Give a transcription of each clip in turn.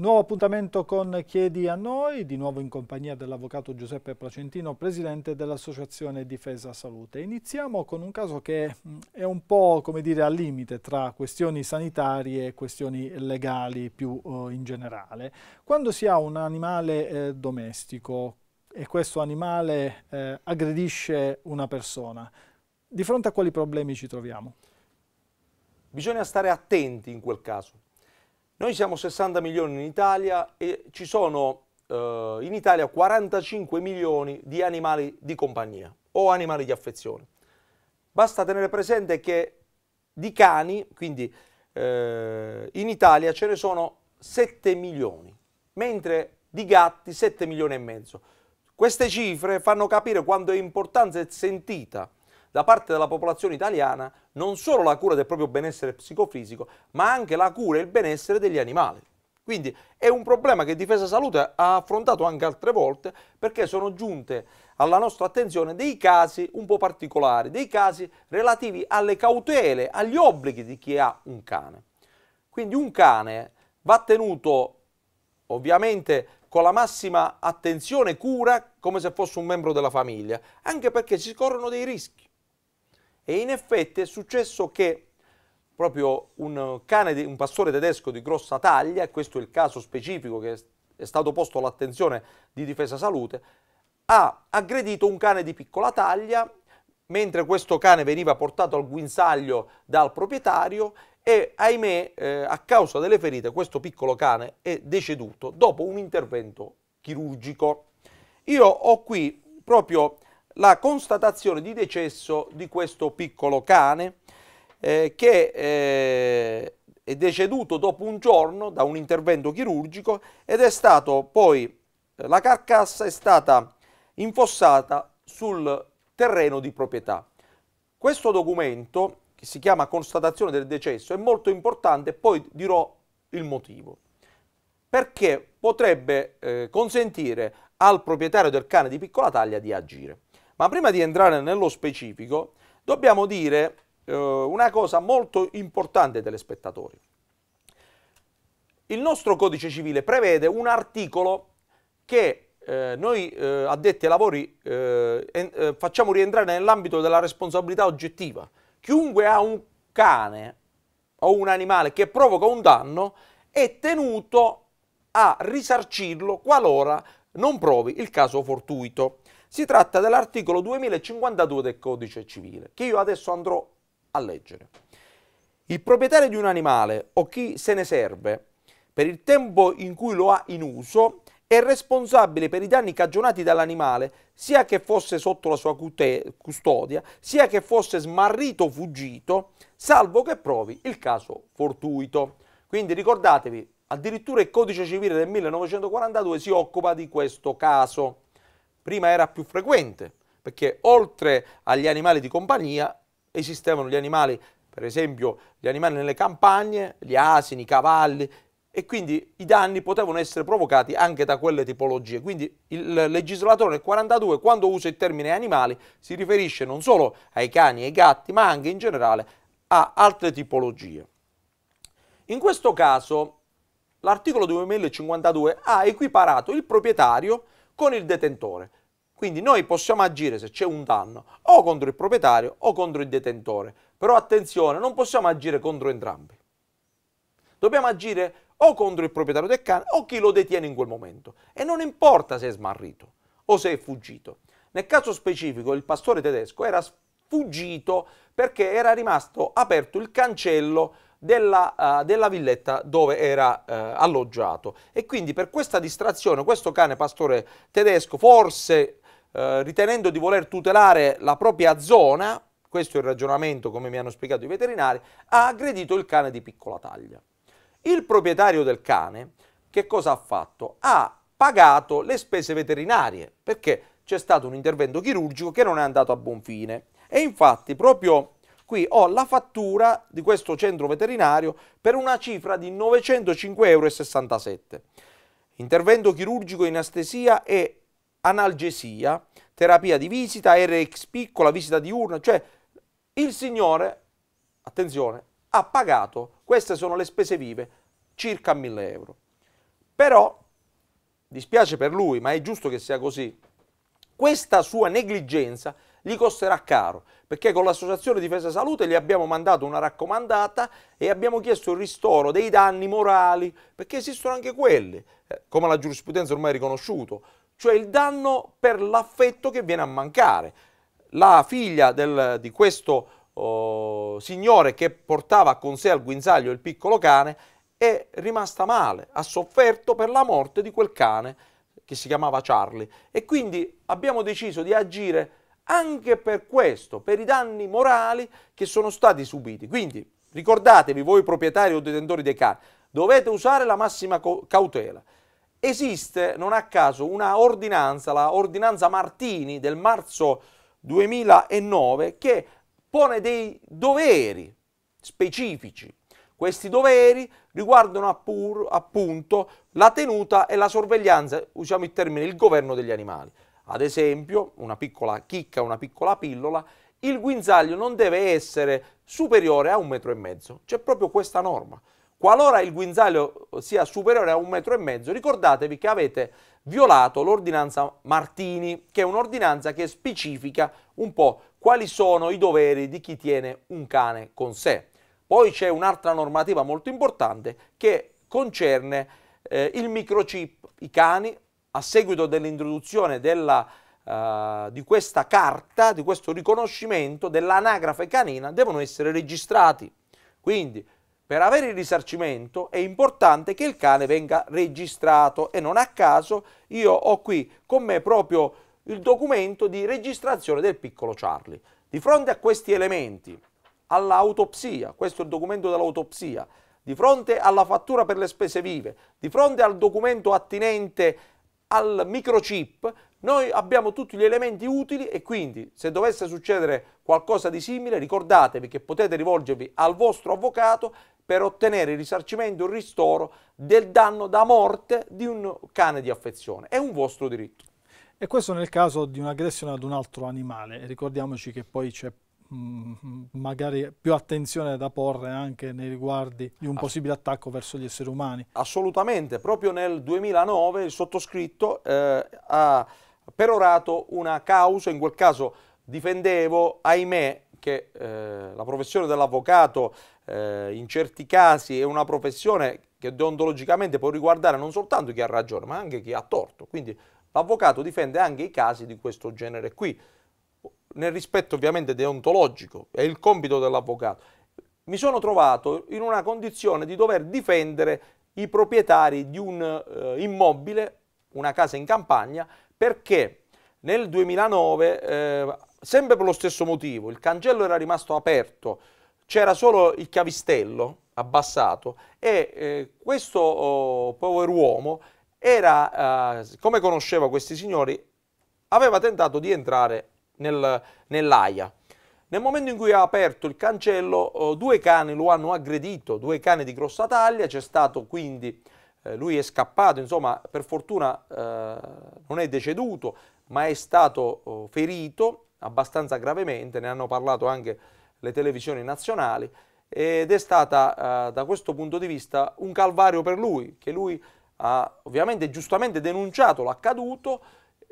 Nuovo appuntamento con Chiedi a noi, di nuovo in compagnia dell'avvocato Giuseppe Placentino, presidente dell'Associazione Difesa Salute. Iniziamo con un caso che mm, è un po' come dire al limite tra questioni sanitarie e questioni legali più eh, in generale. Quando si ha un animale eh, domestico e questo animale eh, aggredisce una persona, di fronte a quali problemi ci troviamo? Bisogna stare attenti in quel caso noi siamo 60 milioni in Italia e ci sono eh, in Italia 45 milioni di animali di compagnia o animali di affezione. Basta tenere presente che di cani, quindi eh, in Italia ce ne sono 7 milioni, mentre di gatti 7 milioni e mezzo. Queste cifre fanno capire quanto è importanza e sentita da parte della popolazione italiana non solo la cura del proprio benessere psicofisico, ma anche la cura e il benessere degli animali. Quindi è un problema che Difesa Salute ha affrontato anche altre volte perché sono giunte alla nostra attenzione dei casi un po' particolari, dei casi relativi alle cautele, agli obblighi di chi ha un cane. Quindi un cane va tenuto ovviamente con la massima attenzione e cura come se fosse un membro della famiglia, anche perché ci corrono dei rischi. E in effetti è successo che proprio un, cane, un pastore tedesco di grossa taglia, e questo è il caso specifico che è stato posto all'attenzione di Difesa Salute, ha aggredito un cane di piccola taglia mentre questo cane veniva portato al guinzaglio dal proprietario e ahimè eh, a causa delle ferite questo piccolo cane è deceduto dopo un intervento chirurgico. Io ho qui proprio la constatazione di decesso di questo piccolo cane eh, che eh, è deceduto dopo un giorno da un intervento chirurgico ed è stato poi, eh, la carcassa è stata infossata sul terreno di proprietà. Questo documento, che si chiama Constatazione del decesso, è molto importante, poi dirò il motivo. Perché potrebbe eh, consentire al proprietario del cane di piccola taglia di agire. Ma prima di entrare nello specifico, dobbiamo dire eh, una cosa molto importante ai telespettatori. Il nostro codice civile prevede un articolo che eh, noi eh, addetti ai lavori eh, en, eh, facciamo rientrare nell'ambito della responsabilità oggettiva. Chiunque ha un cane o un animale che provoca un danno è tenuto a risarcirlo qualora non provi il caso fortuito. Si tratta dell'articolo 2052 del Codice Civile, che io adesso andrò a leggere. Il proprietario di un animale o chi se ne serve per il tempo in cui lo ha in uso è responsabile per i danni cagionati dall'animale, sia che fosse sotto la sua custodia, sia che fosse smarrito o fuggito, salvo che provi il caso fortuito. Quindi ricordatevi, addirittura il codice civile del 1942 si occupa di questo caso prima era più frequente, perché oltre agli animali di compagnia esistevano gli animali, per esempio gli animali nelle campagne, gli asini, i cavalli, e quindi i danni potevano essere provocati anche da quelle tipologie. Quindi il legislatore nel 1942, quando usa il termine animali, si riferisce non solo ai cani e ai gatti, ma anche in generale a altre tipologie. In questo caso l'articolo 2052 ha equiparato il proprietario con il detentore. Quindi noi possiamo agire se c'è un danno o contro il proprietario o contro il detentore, però attenzione, non possiamo agire contro entrambi. Dobbiamo agire o contro il proprietario del cane o chi lo detiene in quel momento e non importa se è smarrito o se è fuggito. Nel caso specifico il pastore tedesco era fuggito perché era rimasto aperto il cancello della, uh, della villetta dove era uh, alloggiato. E quindi per questa distrazione questo cane pastore tedesco, forse uh, ritenendo di voler tutelare la propria zona, questo è il ragionamento come mi hanno spiegato i veterinari, ha aggredito il cane di piccola taglia. Il proprietario del cane che cosa ha fatto? Ha pagato le spese veterinarie perché c'è stato un intervento chirurgico che non è andato a buon fine. E infatti proprio Qui ho la fattura di questo centro veterinario per una cifra di 905,67 euro. Intervento chirurgico in anestesia e analgesia, terapia di visita, RX piccola, visita diurna, cioè il signore, attenzione, ha pagato, queste sono le spese vive, circa 1000 euro. Però, dispiace per lui, ma è giusto che sia così, questa sua negligenza gli costerà caro, perché con l'Associazione Difesa Salute gli abbiamo mandato una raccomandata e abbiamo chiesto il ristoro dei danni morali, perché esistono anche quelli, eh, come la giurisprudenza ormai ha riconosciuto, cioè il danno per l'affetto che viene a mancare. La figlia del, di questo oh, signore che portava con sé al guinzaglio il piccolo cane è rimasta male, ha sofferto per la morte di quel cane che si chiamava Charlie e quindi abbiamo deciso di agire anche per questo, per i danni morali che sono stati subiti. Quindi ricordatevi voi proprietari o detentori dei cani, dovete usare la massima cautela. Esiste, non a caso, una ordinanza, la ordinanza Martini del marzo 2009, che pone dei doveri specifici. Questi doveri riguardano appur, appunto la tenuta e la sorveglianza, usiamo il termine, il governo degli animali. Ad esempio, una piccola chicca, una piccola pillola, il guinzaglio non deve essere superiore a un metro e mezzo. C'è proprio questa norma. Qualora il guinzaglio sia superiore a un metro e mezzo, ricordatevi che avete violato l'ordinanza Martini, che è un'ordinanza che specifica un po' quali sono i doveri di chi tiene un cane con sé. Poi c'è un'altra normativa molto importante che concerne eh, il microchip. I cani a seguito dell'introduzione della, uh, di questa carta, di questo riconoscimento dell'anagrafe canina, devono essere registrati. Quindi, per avere il risarcimento è importante che il cane venga registrato e non a caso io ho qui con me proprio il documento di registrazione del piccolo Charlie. Di fronte a questi elementi, all'autopsia, questo è il documento dell'autopsia, di fronte alla fattura per le spese vive, di fronte al documento attinente al microchip, noi abbiamo tutti gli elementi utili e quindi se dovesse succedere qualcosa di simile ricordatevi che potete rivolgervi al vostro avvocato per ottenere il risarcimento e il ristoro del danno da morte di un cane di affezione. È un vostro diritto. E questo nel caso di un'aggressione ad un altro animale. Ricordiamoci che poi c'è Mm, magari più attenzione da porre anche nei riguardi di un possibile attacco verso gli esseri umani. Assolutamente, proprio nel 2009 il sottoscritto eh, ha perorato una causa, in quel caso difendevo, ahimè, che eh, la professione dell'avvocato eh, in certi casi è una professione che deontologicamente può riguardare non soltanto chi ha ragione ma anche chi ha torto, quindi l'avvocato difende anche i casi di questo genere qui nel rispetto ovviamente deontologico, è il compito dell'avvocato, mi sono trovato in una condizione di dover difendere i proprietari di un eh, immobile, una casa in campagna, perché nel 2009, eh, sempre per lo stesso motivo, il cancello era rimasto aperto, c'era solo il chiavistello abbassato e eh, questo oh, pover'uomo era, eh, come conosceva questi signori, aveva tentato di entrare nel, nell'AIA. Nel momento in cui ha aperto il cancello, eh, due cani lo hanno aggredito, due cani di grossa taglia, c'è stato quindi, eh, lui è scappato, insomma, per fortuna eh, non è deceduto, ma è stato oh, ferito abbastanza gravemente, ne hanno parlato anche le televisioni nazionali, ed è stata eh, da questo punto di vista un calvario per lui, che lui ha ovviamente giustamente denunciato l'accaduto,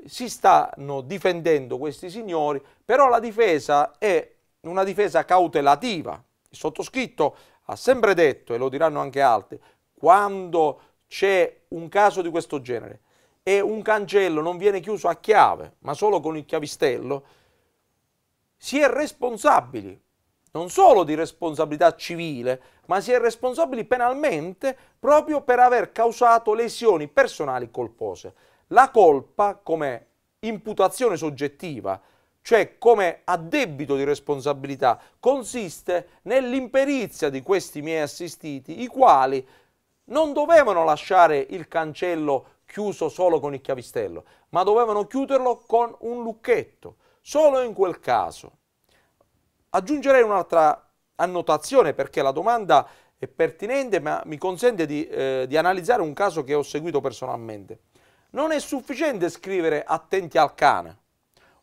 si stanno difendendo questi signori, però la difesa è una difesa cautelativa. Il sottoscritto ha sempre detto, e lo diranno anche altri, quando c'è un caso di questo genere e un cancello non viene chiuso a chiave, ma solo con il chiavistello, si è responsabili non solo di responsabilità civile, ma si è responsabili penalmente proprio per aver causato lesioni personali colpose la colpa come imputazione soggettiva, cioè come addebito di responsabilità, consiste nell'imperizia di questi miei assistiti, i quali non dovevano lasciare il cancello chiuso solo con il chiavistello, ma dovevano chiuderlo con un lucchetto, solo in quel caso. Aggiungerei un'altra annotazione perché la domanda è pertinente, ma mi consente di, eh, di analizzare un caso che ho seguito personalmente non è sufficiente scrivere attenti al cane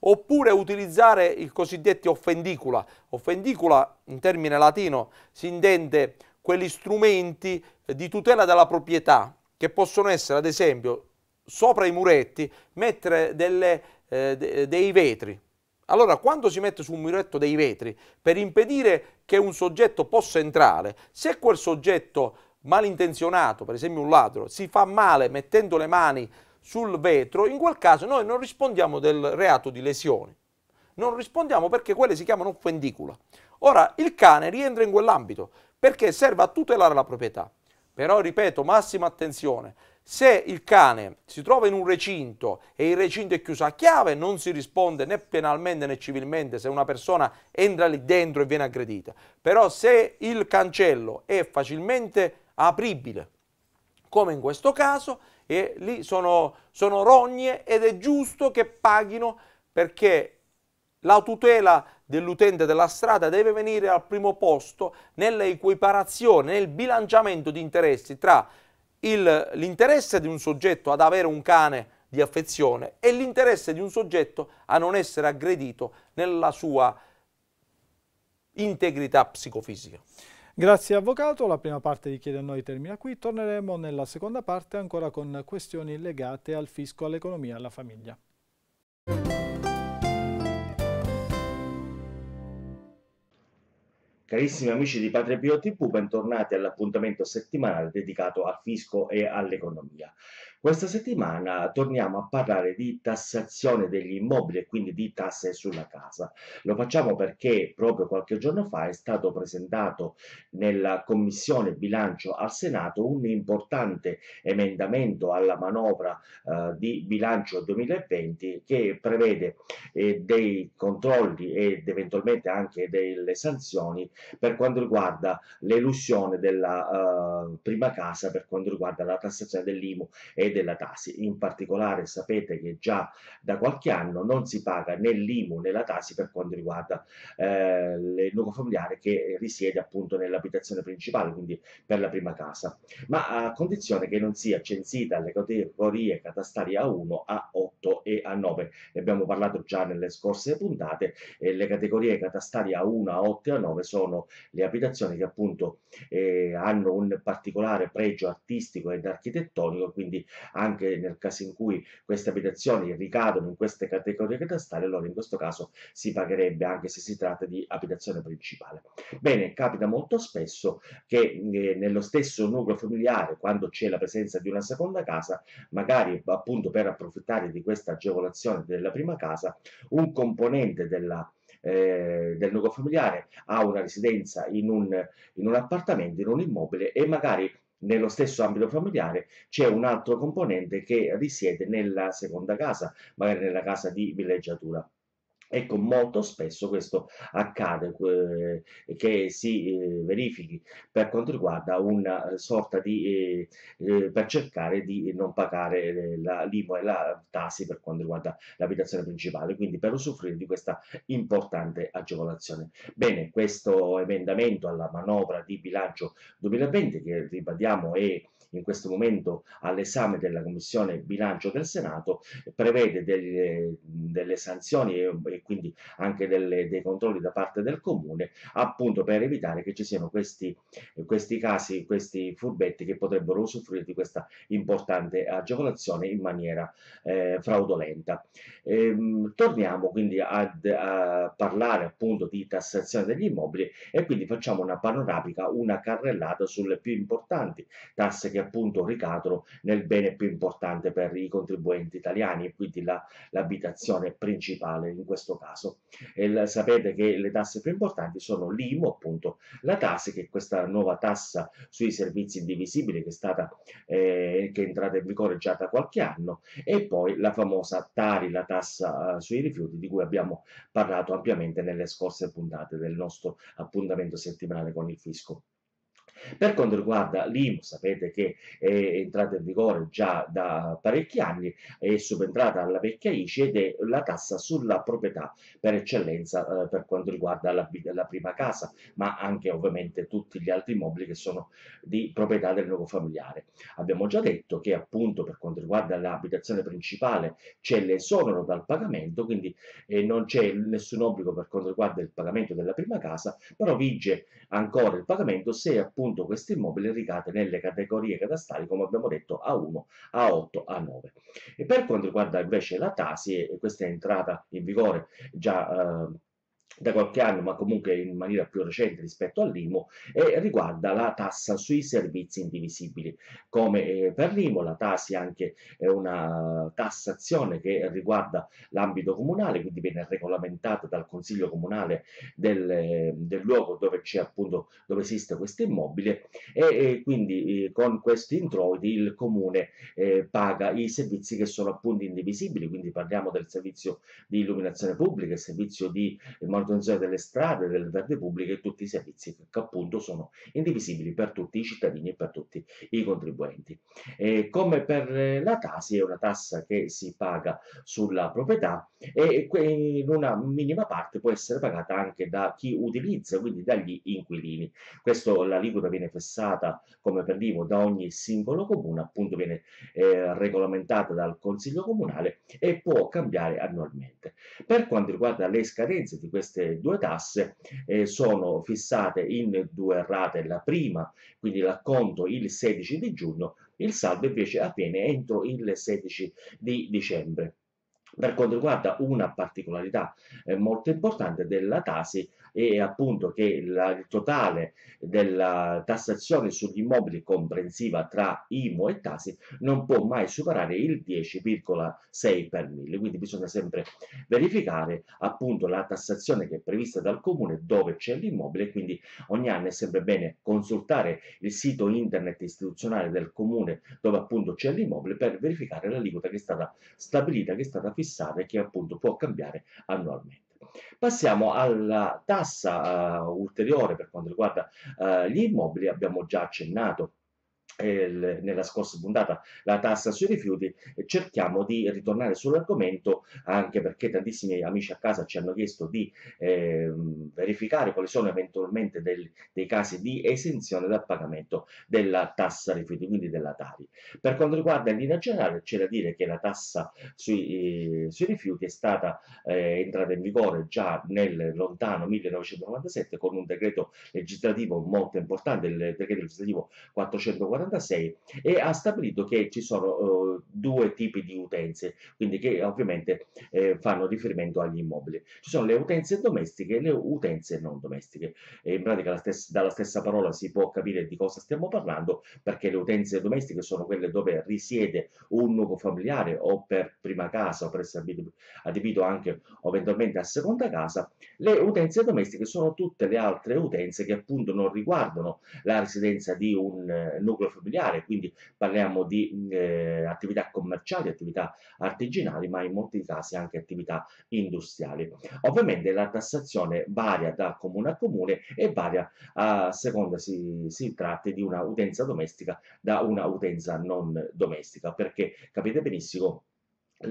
oppure utilizzare i cosiddetti offendicula. Offendicula, in termine latino, si intende quegli strumenti di tutela della proprietà che possono essere, ad esempio, sopra i muretti, mettere delle, eh, dei vetri. Allora, quando si mette su un muretto dei vetri, per impedire che un soggetto possa entrare, se quel soggetto malintenzionato, per esempio un ladro, si fa male mettendo le mani sul vetro, in quel caso noi non rispondiamo del reato di lesione. Non rispondiamo perché quelle si chiamano offendicula. Ora, il cane rientra in quell'ambito perché serve a tutelare la proprietà. Però, ripeto, massima attenzione, se il cane si trova in un recinto e il recinto è chiuso a chiave, non si risponde né penalmente né civilmente se una persona entra lì dentro e viene aggredita. Però se il cancello è facilmente apribile, come in questo caso, e lì sono, sono rogne ed è giusto che paghino perché la tutela dell'utente della strada deve venire al primo posto nell'equiparazione, nel bilanciamento di interessi tra l'interesse di un soggetto ad avere un cane di affezione e l'interesse di un soggetto a non essere aggredito nella sua integrità psicofisica. Grazie Avvocato, la prima parte di Chiede a noi termina qui, torneremo nella seconda parte ancora con questioni legate al fisco, all'economia e alla famiglia. Carissimi amici di Padre Pio TV, bentornati all'appuntamento settimanale dedicato al fisco e all'economia. Questa settimana torniamo a parlare di tassazione degli immobili e quindi di tasse sulla casa. Lo facciamo perché proprio qualche giorno fa è stato presentato nella Commissione Bilancio al Senato un importante emendamento alla manovra eh, di bilancio 2020 che prevede eh, dei controlli ed eventualmente anche delle sanzioni per quanto riguarda l'elusione della eh, prima casa, per quanto riguarda la tassazione dell'IMU e della Tasi. In particolare sapete che già da qualche anno non si paga né l'IMU né la Tasi per quanto riguarda eh, il nucleo familiare che risiede appunto nell'abitazione principale, quindi per la prima casa, ma a condizione che non sia censita alle categorie catastali A1, A8 e A9. Ne abbiamo parlato già nelle scorse puntate, eh, le categorie catastali A1, A8 e A9 sono le abitazioni che appunto eh, hanno un particolare pregio artistico ed architettonico, quindi anche nel caso in cui queste abitazioni ricadono in queste categorie catastali, allora in questo caso si pagherebbe anche se si tratta di abitazione principale. Bene, capita molto spesso che eh, nello stesso nucleo familiare, quando c'è la presenza di una seconda casa, magari appunto per approfittare di questa agevolazione della prima casa, un componente della eh, del nucleo familiare ha una residenza in un, in un, appartamento, in un immobile e magari nello stesso ambito familiare c'è un altro componente che risiede nella seconda casa, magari nella casa di villeggiatura. Ecco, molto spesso questo accade, eh, che si eh, verifichi per quanto riguarda una eh, sorta di, eh, eh, per cercare di non pagare eh, la l'IMO e la tassi per quanto riguarda l'abitazione principale, quindi per usufruire di questa importante agevolazione. Bene, questo emendamento alla manovra di bilancio 2020, che ribadiamo è in questo momento all'esame della Commissione Bilancio del Senato, prevede delle, delle sanzioni e quindi anche delle, dei controlli da parte del comune, appunto per evitare che ci siano questi, questi casi, questi furbetti che potrebbero usufruire di questa importante agevolazione in maniera eh, fraudolenta. Ehm, torniamo quindi ad, a parlare appunto di tassazione degli immobili e quindi facciamo una panoramica, una carrellata sulle più importanti tasse che appunto ricadono nel bene più importante per i contribuenti italiani e quindi l'abitazione la, principale in questo questo caso. E sapete che le tasse più importanti sono l'IMO, appunto, la TASI, che è questa nuova tassa sui servizi indivisibili che è, stata, eh, che è entrata in vigore già da qualche anno, e poi la famosa TARI, la tassa eh, sui rifiuti, di cui abbiamo parlato ampiamente nelle scorse puntate del nostro appuntamento settimanale con il fisco. Per quanto riguarda l'IMU, sapete che è entrata in vigore già da parecchi anni, è subentrata alla vecchia ICI ed è la tassa sulla proprietà per eccellenza eh, per quanto riguarda la, la, prima casa, ma anche ovviamente tutti gli altri immobili che sono di proprietà del nuovo familiare. Abbiamo già detto che appunto per quanto riguarda l'abitazione principale c'è l'esonero dal pagamento, quindi eh, non c'è nessun obbligo per quanto riguarda il pagamento della prima casa, però vige ancora il pagamento se appunto appunto questo immobile ricade nelle categorie catastali, come abbiamo detto, A1, A8, A9. E per quanto riguarda invece la Tasi, eh, questa è entrata in vigore già eh, da qualche anno, ma comunque in maniera più recente rispetto all'IMU, e riguarda la tassa sui servizi indivisibili. Come eh, per l'IMU, la TASI è anche eh, una tassazione che riguarda l'ambito comunale, quindi viene regolamentata dal Consiglio Comunale del, del luogo dove c'è appunto dove esiste questo immobile e, e quindi eh, con questi introiti il comune eh, paga i servizi che sono appunto indivisibili, quindi parliamo del servizio di illuminazione pubblica, il servizio di manutenzione manutenzione delle strade, delle verde pubbliche e tutti i servizi che appunto sono indivisibili per tutti i cittadini e per tutti i contribuenti. E come per la TASI è una tassa che si paga sulla proprietà e in una minima parte può essere pagata anche da chi utilizza, quindi dagli inquilini. Questo l'aliquota viene fissata come per l'IVO da ogni singolo comune, appunto viene eh, regolamentata dal Consiglio Comunale e può cambiare annualmente. Per quanto riguarda le scadenze di questa queste due tasse eh, sono fissate in due rate, la prima, quindi l'acconto il 16 di giugno, il saldo invece avviene entro il 16 di dicembre. Per quanto riguarda una particolarità eh, molto importante della Tasi, e appunto che la, il totale della tassazione sugli immobili comprensiva tra IMO e TASI non può mai superare il 10,6 per mille, quindi bisogna sempre verificare appunto la tassazione che è prevista dal comune dove c'è l'immobile, quindi ogni anno è sempre bene consultare il sito internet istituzionale del comune dove appunto c'è l'immobile per verificare l'aliquota che è stata stabilita, che è stata fissata e che appunto può cambiare annualmente. Passiamo alla tassa uh, ulteriore per quanto riguarda uh, gli immobili, abbiamo già accennato nella scorsa puntata la tassa sui rifiuti cerchiamo di ritornare sull'argomento anche perché tantissimi amici a casa ci hanno chiesto di eh, verificare quali sono eventualmente del, dei casi di esenzione dal pagamento della tassa rifiuti quindi della Tari per quanto riguarda in linea generale c'è da dire che la tassa sui, eh, sui rifiuti è stata eh, entrata in vigore già nel lontano 1997 con un decreto legislativo molto importante il decreto legislativo 440 1946 e ha stabilito che ci sono eh, due tipi di utenze, quindi che ovviamente eh, fanno riferimento agli immobili. Ci sono le utenze domestiche e le utenze non domestiche. E in pratica stessa, dalla stessa parola si può capire di cosa stiamo parlando, perché le utenze domestiche sono quelle dove risiede un nucleo familiare o per prima casa o per essere adibito anche eventualmente a seconda casa. Le utenze domestiche sono tutte le altre utenze che appunto non riguardano la residenza di un eh, nucleo familiare, quindi parliamo di mm, eh, attività commerciali, attività artigianali, ma in molti casi anche attività industriali. Ovviamente la tassazione varia da comune a comune e varia a seconda si, si tratti di una utenza domestica da una utenza non domestica, perché capite benissimo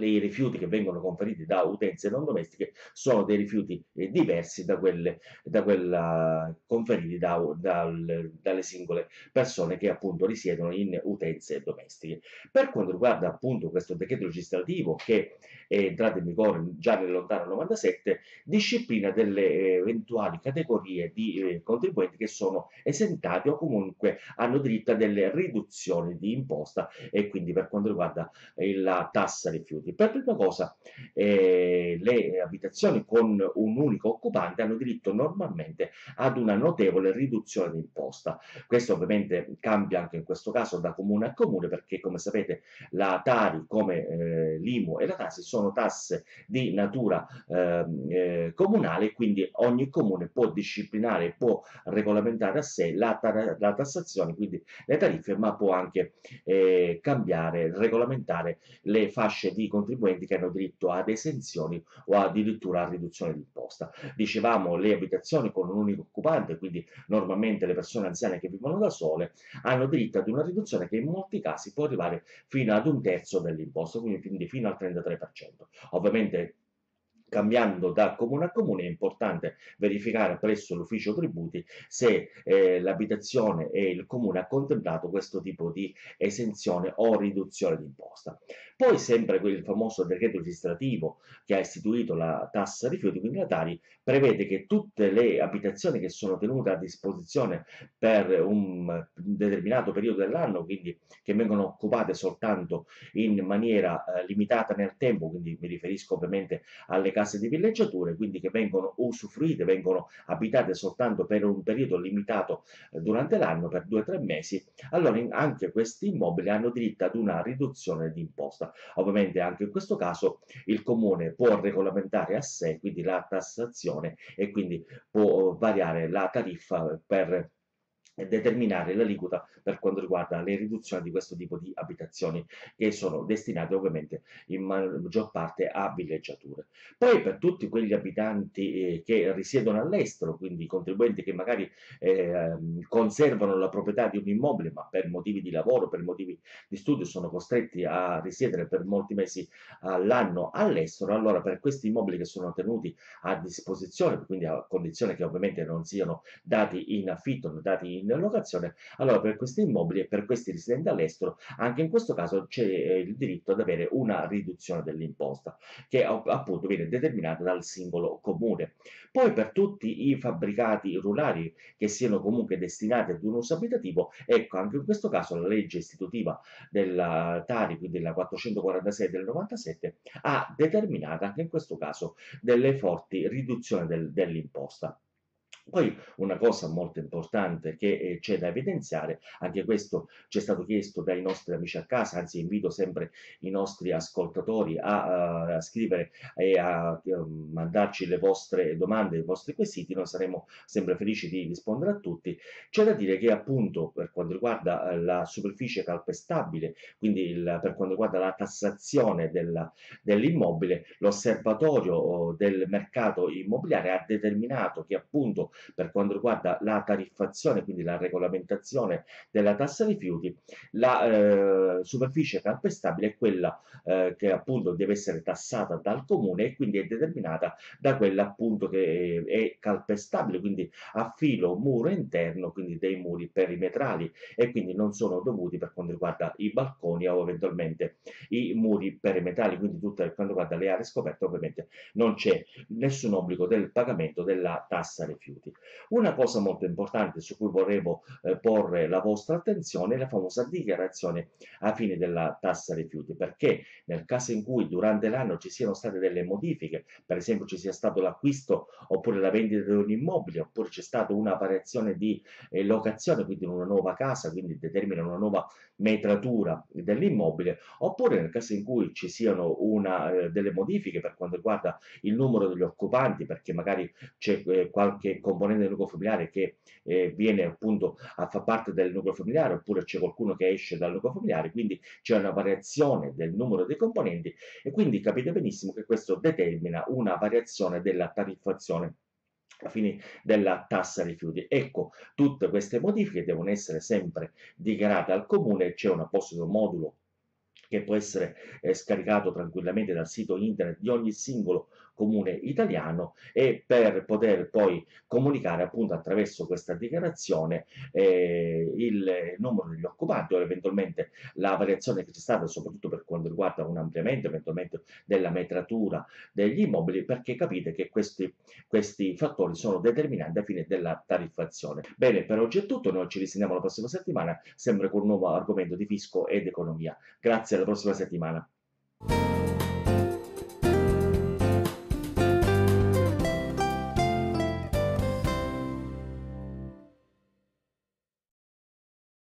i rifiuti che vengono conferiti da utenze non domestiche sono dei rifiuti eh, diversi da quelli da conferiti da, da, dalle singole persone che appunto risiedono in utenze domestiche. Per quanto riguarda appunto questo decreto legislativo che è eh, entrato in vigore già nel lontano 97, disciplina delle eh, eventuali categorie di contribuenti che sono esentati o comunque hanno diritto a delle riduzioni di imposta e quindi per quanto riguarda la tassa rifiuti istituti. Per prima cosa, eh, le abitazioni con un unico occupante hanno diritto normalmente ad una notevole riduzione d'imposta. Questo ovviamente cambia anche in questo caso da comune a comune perché come sapete la Tari come eh, l'IMU e la Tasi sono tasse di natura ehm, eh, comunale quindi ogni comune può disciplinare, può regolamentare a sé la, ta la tassazione, quindi le tariffe ma può anche eh, cambiare, regolamentare le fasce di contribuenti che hanno diritto ad esenzioni o addirittura a riduzione d'imposta. Dicevamo le abitazioni con un unico occupante, quindi normalmente le persone anziane che vivono da sole, hanno diritto ad una riduzione che in molti casi può arrivare fino ad un terzo dell'imposta, quindi fino al 33%. Ovviamente cambiando da comune a comune è importante verificare presso l'ufficio tributi se eh, l'abitazione e il comune ha contemplato questo tipo di esenzione o riduzione d'imposta. Poi sempre quel famoso decreto legislativo che ha istituito la tassa rifiuti, quindi la Tari, prevede che tutte le abitazioni che sono tenute a disposizione per un determinato periodo dell'anno, quindi che vengono occupate soltanto in maniera eh, limitata nel tempo, quindi mi riferisco ovviamente alle case case di villeggiature, quindi che vengono usufruite, vengono abitate soltanto per un periodo limitato eh, durante l'anno, per due o tre mesi, allora anche questi immobili hanno diritto ad una riduzione di imposta. Ovviamente anche in questo caso il comune può regolamentare a sé quindi la tassazione e quindi può variare la tariffa per e determinare l'aliquota per quanto riguarda le riduzioni di questo tipo di abitazioni che sono destinate ovviamente in maggior parte a villeggiature. Poi per tutti quegli abitanti eh, che risiedono all'estero, quindi contribuenti che magari eh, conservano la proprietà di un immobile ma per motivi di lavoro, per motivi di studio sono costretti a risiedere per molti mesi all'anno all'estero, allora per questi immobili che sono tenuti a disposizione, quindi a condizione che ovviamente non siano dati in affitto, dati in in locazione, allora per questi immobili e per questi residenti all'estero, anche in questo caso c'è eh, il diritto ad avere una riduzione dell'imposta, che appunto viene determinata dal singolo comune. Poi per tutti i fabbricati rurali che siano comunque destinati ad un uso abitativo, ecco anche in questo caso la legge istitutiva della Tari, quindi la 446 del 97, ha determinato anche in questo caso delle forti riduzioni del, dell'imposta. Poi una cosa molto importante che eh, c'è da evidenziare, anche questo ci è stato chiesto dai nostri amici a casa, anzi invito sempre i nostri ascoltatori a, eh, a scrivere e a, a ehm, mandarci le vostre domande, i vostri quesiti, noi saremo sempre felici di rispondere a tutti. C'è da dire che appunto per quanto riguarda eh, la superficie calpestabile, quindi il, per quanto riguarda la tassazione dell'immobile, l'osservatorio oh, del mercato immobiliare ha determinato che appunto per quanto riguarda la tariffazione, quindi la regolamentazione della tassa rifiuti, la eh, superficie calpestabile è quella eh, che appunto deve essere tassata dal comune e quindi è determinata da quella appunto che è calpestabile, quindi a filo muro interno, quindi dei muri perimetrali e quindi non sono dovuti per quanto riguarda i balconi o eventualmente i muri perimetrali, quindi tutto per quanto riguarda le aree scoperte ovviamente non c'è nessun obbligo del pagamento della tassa rifiuti contenuti. Una cosa molto importante su cui volevo eh, porre la vostra attenzione è la famosa dichiarazione a fine della tassa rifiuti, perché nel caso in cui durante l'anno ci siano state delle modifiche, per esempio ci sia stato l'acquisto oppure la vendita di un immobile, oppure c'è stata una variazione di eh, locazione, quindi in una nuova casa, quindi determina una nuova metratura dell'immobile, oppure nel caso in cui ci siano una, eh, delle modifiche per quanto riguarda il numero degli occupanti, perché magari c'è eh, qualche componente del nucleo familiare che eh, viene appunto a far parte del nucleo familiare, oppure c'è qualcuno che esce dal nucleo familiare, quindi c'è una variazione del numero dei componenti e quindi capite benissimo che questo determina una variazione della tariffazione fini della tassa rifiuti. Ecco, tutte queste modifiche devono essere sempre dichiarate al comune, c'è un apposito modulo che può essere eh, scaricato tranquillamente dal sito internet di ogni singolo comune italiano e per poter poi comunicare appunto attraverso questa dichiarazione eh, il numero degli occupati o eventualmente la variazione che c'è stata soprattutto per quanto riguarda un ampliamento eventualmente della metratura degli immobili perché capite che questi, questi fattori sono determinanti a fine della tariffazione. Bene, per oggi è tutto, noi ci risentiamo la prossima settimana sempre con un nuovo argomento di fisco ed economia. Grazie, alla prossima settimana.